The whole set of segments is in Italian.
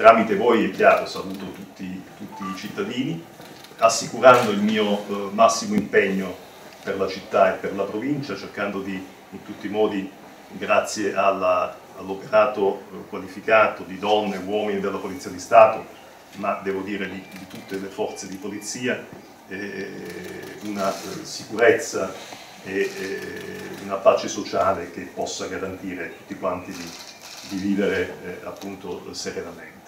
tramite voi è chiaro saluto tutti, tutti i cittadini, assicurando il mio eh, massimo impegno per la città e per la provincia, cercando di in tutti i modi, grazie all'operato all eh, qualificato di donne e uomini della Polizia di Stato, ma devo dire di, di tutte le forze di polizia, eh, una eh, sicurezza e eh, una pace sociale che possa garantire a tutti quanti di, di vivere appunto serenamente.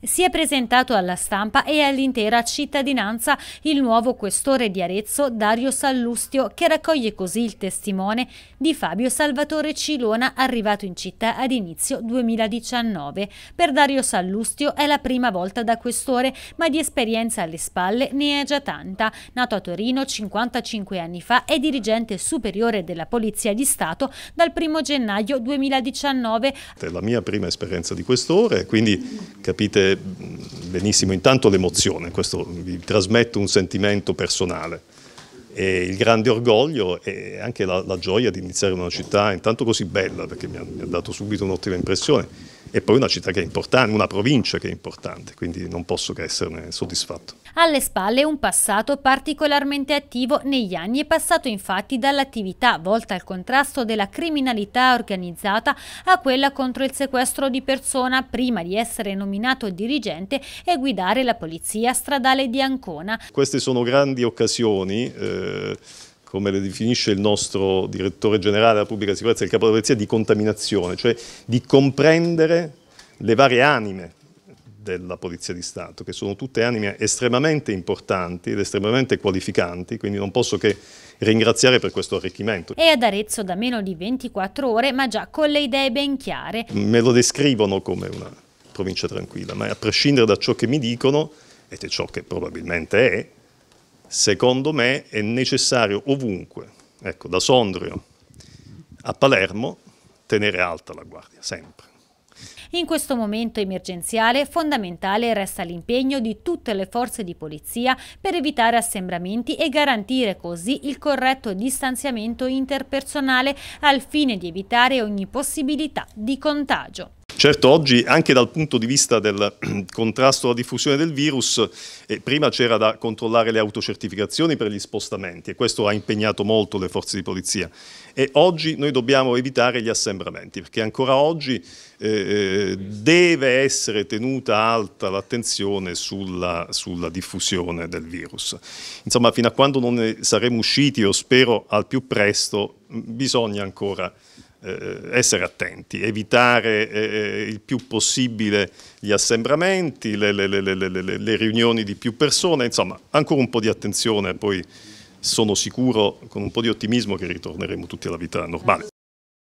Si è presentato alla stampa e all'intera cittadinanza il nuovo questore di Arezzo Dario Sallustio che raccoglie così il testimone di Fabio Salvatore Cilona arrivato in città ad inizio 2019. Per Dario Sallustio è la prima volta da questore ma di esperienza alle spalle ne è già tanta. Nato a Torino 55 anni fa è dirigente superiore della Polizia di Stato dal 1 gennaio 2019. È la mia prima esperienza di questore quindi capite benissimo, intanto l'emozione, questo vi trasmetto un sentimento personale. E il grande orgoglio e anche la, la gioia di iniziare in una città intanto così bella perché mi ha, mi ha dato subito un'ottima impressione e poi una città che è importante, una provincia che è importante, quindi non posso che esserne soddisfatto. Alle spalle un passato particolarmente attivo negli anni è passato infatti dall'attività volta al contrasto della criminalità organizzata a quella contro il sequestro di persona prima di essere nominato dirigente e guidare la polizia stradale di Ancona. Queste sono grandi occasioni eh come le definisce il nostro direttore generale della pubblica sicurezza, il capo della polizia, di contaminazione, cioè di comprendere le varie anime della Polizia di Stato, che sono tutte anime estremamente importanti ed estremamente qualificanti, quindi non posso che ringraziare per questo arricchimento. È ad Arezzo da meno di 24 ore, ma già con le idee ben chiare. Me lo descrivono come una provincia tranquilla, ma a prescindere da ciò che mi dicono, ed è ciò che probabilmente è, secondo me è necessario ovunque, ecco, da Sondrio a Palermo, tenere alta la guardia, sempre. In questo momento emergenziale fondamentale resta l'impegno di tutte le forze di polizia per evitare assembramenti e garantire così il corretto distanziamento interpersonale al fine di evitare ogni possibilità di contagio. Certo oggi anche dal punto di vista del contrasto alla diffusione del virus, eh, prima c'era da controllare le autocertificazioni per gli spostamenti e questo ha impegnato molto le forze di polizia e oggi noi dobbiamo evitare gli assembramenti perché ancora oggi eh, eh deve essere tenuta alta l'attenzione sulla, sulla diffusione del virus. Insomma fino a quando non ne saremo usciti, io spero al più presto, bisogna ancora eh, essere attenti, evitare eh, eh, il più possibile gli assembramenti, le, le, le, le, riunioni di più persone, insomma ancora un po' di attenzione, poi sono sicuro con un po' di ottimismo che ritorneremo tutti alla vita normale.